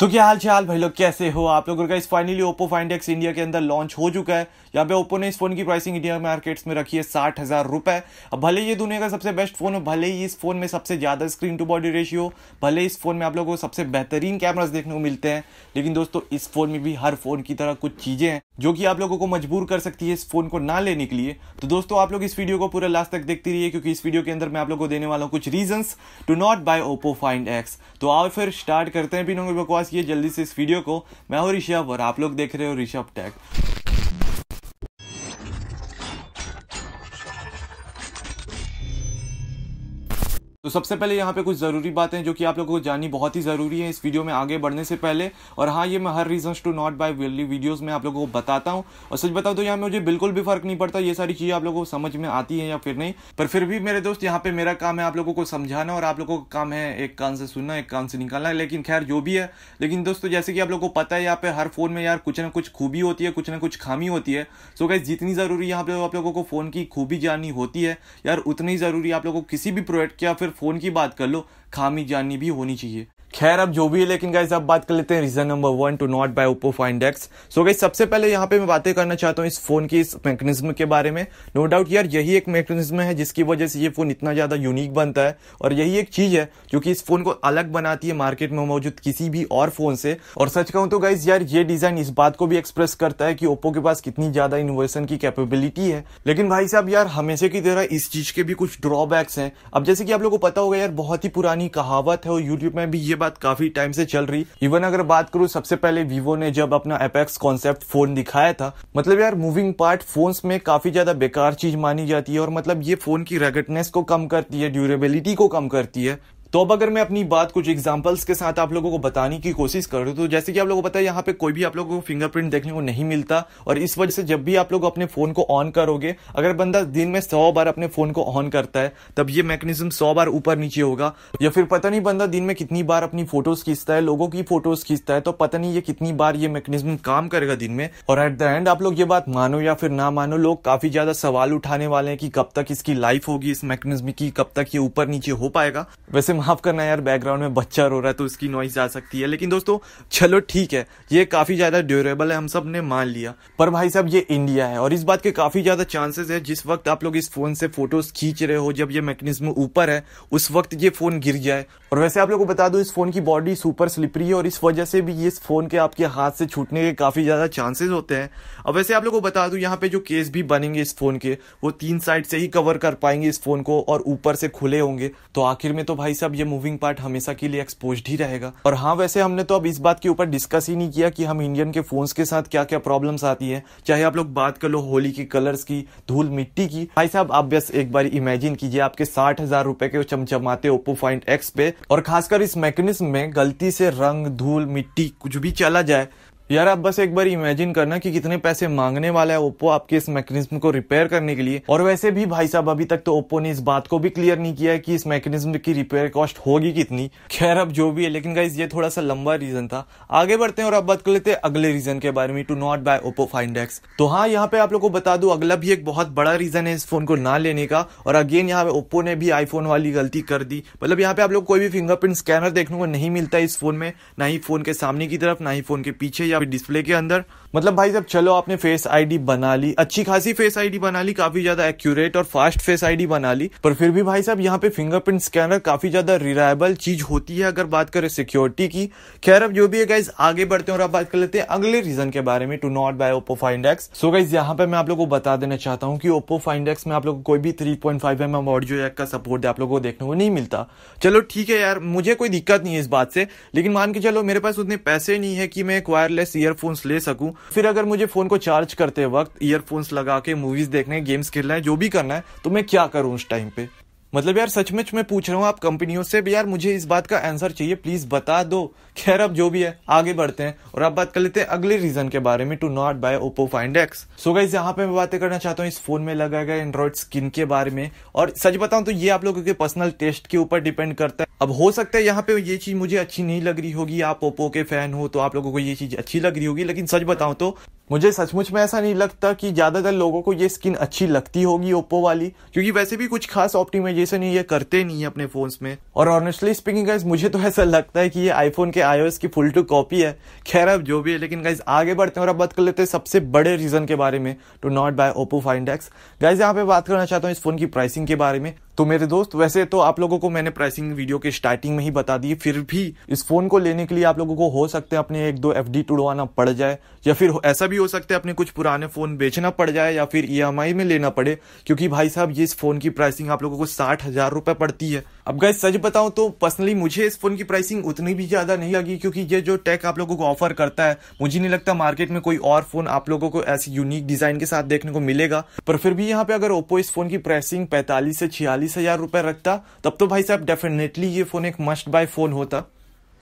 तो क्या हाल चाल भाई लोग कैसे हो आप लोगों का इस finally Oppo Find X India के अंदर लॉन्च हो चुका है यहाँ पे ओप्पो ने इस फोन की प्राइसिंग इंडिया मार्केट्स में रखी है साठ हज़ार रुपए अब भले ये दुनिया का सबसे बेस्ट फोन हो भले ही इस फोन में सबसे ज़्यादा स्क्रीन टू बॉडी रेशियो भले इस फोन में आप लोगों को सबसे बेहतरीन कैमराज देखने को मिलते हैं लेकिन दोस्तों इस फोन में भी हर फोन की तरह कुछ चीज़ें हैं जो कि आप लोगों को मजबूर कर सकती है इस फोन को ना लेने के लिए तो दोस्तों आप लोग इस वीडियो को पूरा लास्ट तक देखते रहिए क्योंकि इस वीडियो के अंदर मैं आप लोगों को देने वाला हूँ कुछ reason to not buy Oppo Find X तो आओ फिर स्टार्ट करते हैं बिना पास ये जल्दी से इस वीडियो को मैं हूँ ऋषभ और आप लोग देख रहे हो ऋषभ टैग तो सबसे पहले यहाँ पे कुछ ज़रूरी बातें जो कि आप लोगों को जाननी बहुत ही ज़रूरी है इस वीडियो में आगे बढ़ने से पहले और हाँ ये मैं हर रीजन्स टू नॉट बाय वेली वीडियोस में आप लोगों को बताता हूँ और सच बताऊँ तो यहाँ मुझे बिल्कुल भी फर्क नहीं पड़ता ये सारी चीज़ें आप लोगों को समझ में आती है या फिर नहीं पर फिर भी मेरे दोस्त यहाँ पे मेरा काम है आप लोगों को समझाना और आप लोगों का काम है एक कान से सुनना एक कान से निकालना लेकिन खैर जो भी है लेकिन दोस्तों जैसे कि आप लोगों को पता है यहाँ पे हर फोन में यार कुछ ना कुछ खूबी होती है कुछ ना कुछ खामी होती है सो गैस जितनी ज़रूरी यहाँ पे आप लोगों को फ़ोन की खूबी जाननी होती है यार उतनी ज़रूरी आप लोगों को किसी भी प्रोडक्ट या फिर फ़ोन की बात कर लो खामी जाननी भी होनी चाहिए खैर अब जो भी है लेकिन गाइज अब बात कर लेते हैं reason number one to not buy Oppo Find X so guys सबसे पहले यहाँ पे मैं बातें करना चाहता हूँ इस फोन की इस मैकेनिज्म के बारे में नो no डाउट यार यही एक मैकेनिज्म है जिसकी वजह से ये फोन इतना ज्यादा यूनिक बनता है और यही एक चीज है जो कि इस फोन को अलग बनाती है मार्केट में मौजूद किसी भी और फोन से और सच कहूँ तो गाइज यार ये डिजाइन इस बात को भी एक्सप्रेस करता है कि ओप्पो के पास कितनी ज्यादा इनोवेशन की कैपेबिलिटी है लेकिन भाई साहब यार हमेशा की तरह इस चीज के भी कुछ ड्रॉबैक्स हैं अब जैसे कि आप लोगों को पता होगा यार बहुत ही पुरानी कहावत है और यूट्यूब में भी ये बात काफी टाइम से चल रही इवन अगर बात करूँ सबसे पहले वीवो ने जब अपना एपेक्स कॉन्सेप्ट फोन दिखाया था मतलब यार मूविंग पार्ट फोन में काफी ज्यादा बेकार चीज मानी जाती है और मतलब ये फोन की रेगेटनेस को कम करती है ड्यूरेबिलिटी को कम करती है तो अब अगर मैं अपनी बात कुछ एग्जांपल्स के साथ आप लोगों को बताने की कोशिश कर रहा हूं तो जैसे कि आप लोगों को पता है यहाँ पे कोई भी आप लोगों को फिंगरप्रिंट देखने को नहीं मिलता और इस वजह से जब भी आप लोग अपने फ़ोन को ऑन करोगे अगर बंदा दिन में सौ बार अपने फ़ोन को ऑन करता है तब ये मैकेनिज्म सौ बार ऊपर नीचे होगा या फिर पता नहीं बंदा दिन में कितनी बार अपनी फोटोज़ खींचता है लोगों की फोटोज़ खींचता है तो पता नहीं ये कितनी बार ये मैकेनिज्म काम करेगा दिन में और एट द एंड आप लोग ये बात मानो या फिर ना मानो लोग काफ़ी ज़्यादा सवाल उठाने वाले हैं कि कब तक इसकी लाइफ होगी इस मैकेनिज्म की कब तक ये ऊपर नीचे हो पाएगा वैसे माफ़ करना यार बैकग्राउंड में बच्चा रो रहा है तो उसकी नॉइज़ आ सकती है लेकिन दोस्तों चलो ठीक है ये काफ़ी ज़्यादा ड्यूरेबल है हम सब ने मान लिया पर भाई साहब ये इंडिया है और इस बात के काफ़ी ज़्यादा चांसेस है जिस वक्त आप लोग इस फ़ोन से फोटोज़ खींच रहे हो जब ये मैकेनिज्म ऊपर है उस वक्त ये फ़ोन गिर जाए और वैसे आप लोग को बता दो इस फ़ोन की बॉडी सुपर स्लिपरी है और इस वजह से भी इस फ़ोन के आपके हाथ से छूटने के काफ़ी ज़्यादा चांसेस होते हैं और वैसे आप लोग को बता दू यहाँ पे जो केस भी बनेंगे इस फ़ोन के वो तीन साइड से ही कवर कर पाएंगे इस फ़ोन को और ऊपर से खुले होंगे तो आखिर में तो भाई साहब सब ये मूविंग पार्ट हमेशा के लिए एक्सपोज ही रहेगा और हाँ वैसे हमने तो अब इस बात के ऊपर डिस्कस ही नहीं किया कि हम इंडियन के फोन्स के साथ क्या क्या प्रॉब्लम्स आती है चाहे आप लोग बात कर लो होली के कलर्स की धूल मिट्टी की भाई साहब आप बस एक बार इमेजिन कीजिए आपके साठ हजार रुपए के चमचमाते ओप्पो फाइंड एक्स पे और खासकर इस मैकेनिज्म में गलती से रंग धूल मिट्टी कुछ भी चला जाए यार आप बस एक बार इमेजिन करना कि कितने पैसे मांगने वाला है ओप्पो आपके इस मैकेनिज्म को रिपेयर करने के लिए और वैसे भी भाई साहब अभी तक तो ओप्पो ने इस बात को भी क्लियर नहीं किया है कि इस मैकेनिज्म की रिपेयर कॉस्ट होगी कितनी खैर अब जो भी है लेकिन गाइज ये थोड़ा सा लंबा रीजन था आगे बढ़ते हैं और अब बात कर लेते हैं अगले रीजन के बारे में to not buy Oppo Find X तो हाँ यहाँ पे आप लोग को बता दू अगला भी एक बहुत बड़ा रीजन है इस फोन को ना लेने का और अगेन यहाँ पे ओप्पो ने भी आईफोन वाली गलती कर दी मतलब यहाँ पे आप लोग कोई भी फिंगरप्रिंट स्कैनर देखने को नहीं मिलता इस फोन में ना ही फोन के सामने की तरफ ना ही फोन के पीछे आप डिस्प्ले के अंदर मतलब भाई साहब चलो आपने फेस आईडी बना ली अच्छी खासी फेस आईडी बना ली काफी ज्यादा एक्यूरेट और फास्ट फेस आईडी बना ली पर फिर भी भाई साहब यहाँ पे फिंगरप्रिंट स्कैनर काफी ज्यादा रिलायबल चीज होती है अगर बात करें सिक्योरिटी की खैर अब जो भी है गाइज आगे बढ़ते हैं और अब बात कर लेते हैं अगले रीजन के बारे में to not buy Oppo Find X so guys यहाँ पे मैं आप लोग को बता देना चाहता हूँ कि ओप्पो फाइंड एक्स में आप लोग कोई भी three point five M M audio jack का सपोर्ट आप लोग को देखने को नहीं मिलता चलो ठीक है यार मुझे कोई दिक्कत नहीं है इस बात से लेकिन मान के चलो मेरे पास उतने पैसे नहीं है कि मैं एक वायरलेस वायरलेस ईयरफोन्स ले सकूं फिर अगर मुझे फोन को चार्ज करते वक्त ईयरफोन्स लगा के मूवीज देखने गेम्स खेलना है जो भी करना है तो मैं क्या करूं उस टाइम पे मतलब यार सचमुच मैं पूछ रहा हूँ आप कंपनियों से भी यार मुझे इस बात का आंसर चाहिए प्लीज बता दो खैर अब जो भी है आगे बढ़ते हैं और अब बात कर लेते हैं अगले रीजन के बारे में to not buy Oppo Find X so guys यहाँ पे मैं बातें करना चाहता हूँ इस फोन में लगा गया एंड्रॉइड स्किन के बारे में और सच बताऊं तो ये आप लोगों के पर्सनल टेस्ट के ऊपर डिपेंड करता है अब हो सकता है यहाँ पे ये चीज मुझे अच्छी नहीं लग रही होगी आप ओप्पो के फैन हो तो आप लोगों को ये चीज अच्छी लग रही होगी लेकिन सच बताऊं तो मुझे सचमुच में ऐसा नहीं लगता कि ज़्यादातर लोगों को ये स्किन अच्छी लगती होगी ओप्पो वाली क्योंकि वैसे भी कुछ खास ऑप्टिमाइजेशन ये करते नहीं है अपने फोन्स में और ऑनेस्टली स्पीकिंग गाइज मुझे तो ऐसा लगता है कि ये आईफोन के आईओएस की फुल टू कॉपी है खैर अब जो भी है लेकिन गाइज आगे बढ़ते हैं और अब बात कर लेते हैं सबसे बड़े रीज़न के बारे में to not buy Oppo Find X guys यहाँ पे बात करना चाहता हूँ इस फोन की प्राइसिंग के बारे में तो मेरे दोस्त वैसे तो आप लोगों को मैंने प्राइसिंग वीडियो के स्टार्टिंग में ही बता दी फिर भी इस फोन को लेने के लिए आप लोगों को हो सकते हैं अपने एक दो एफ डी टुड़वाना पड़ जाए या फिर ऐसा भी हो सकता है अपने कुछ पुराने फोन बेचना पड़ जाए या फिर ई एम आई में लेना पड़े क्योंकि भाई साहब ये इस फोन की प्राइसिंग आप लोगों को साठ हजार रुपए पड़ती है अब गए सच बताऊं तो पर्सनली मुझे इस फोन की प्राइसिंग उतनी भी ज्यादा नहीं लगी क्योंकि ये जो टेक आप लोगों को ऑफर करता है मुझे नहीं लगता मार्केट में कोई और फोन आप लोगों को ऐसी यूनिक डिजाइन के साथ देखने को मिलेगा पर फिर भी यहाँ पे अगर ओप्पो इस फोन की प्राइसिंग पैंतालीस से छियालीस चालीस हजार रुपए रखता तब तो भाई साहब डेफिनेटली ये फोन एक मस्ट बाय फोन होता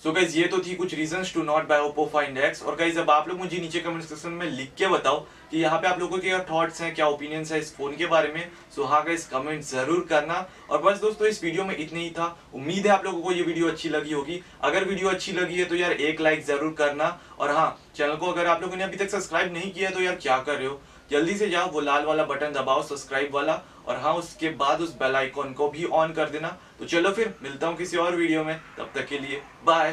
सो so गाइज ये तो थी कुछ reasons to not buy Oppo Find X और गाइज अब आप लोग मुझे नीचे कमेंट सेक्शन में लिख के बताओ कि यहाँ पे आप लोगों के क्या थॉट्स हैं क्या ओपिनियंस है इस फोन के बारे में सो so, हाँ गाइज कमेंट जरूर करना और बस दोस्तों इस वीडियो में इतना ही था उम्मीद है आप लोगों को ये वीडियो अच्छी लगी होगी अगर वीडियो अच्छी लगी है तो यार एक लाइक जरूर करना और हाँ चैनल को अगर आप लोगों ने अभी तक सब्सक्राइब नहीं किया तो यार क्या कर रहे हो जल्दी से जाओ वो लाल वाला बटन दबाओ सब्सक्राइब वाला और हाँ उसके बाद उस बेल आइकॉन को भी ऑन कर देना तो चलो फिर मिलता हूँ किसी और वीडियो में तब तक के लिए बाय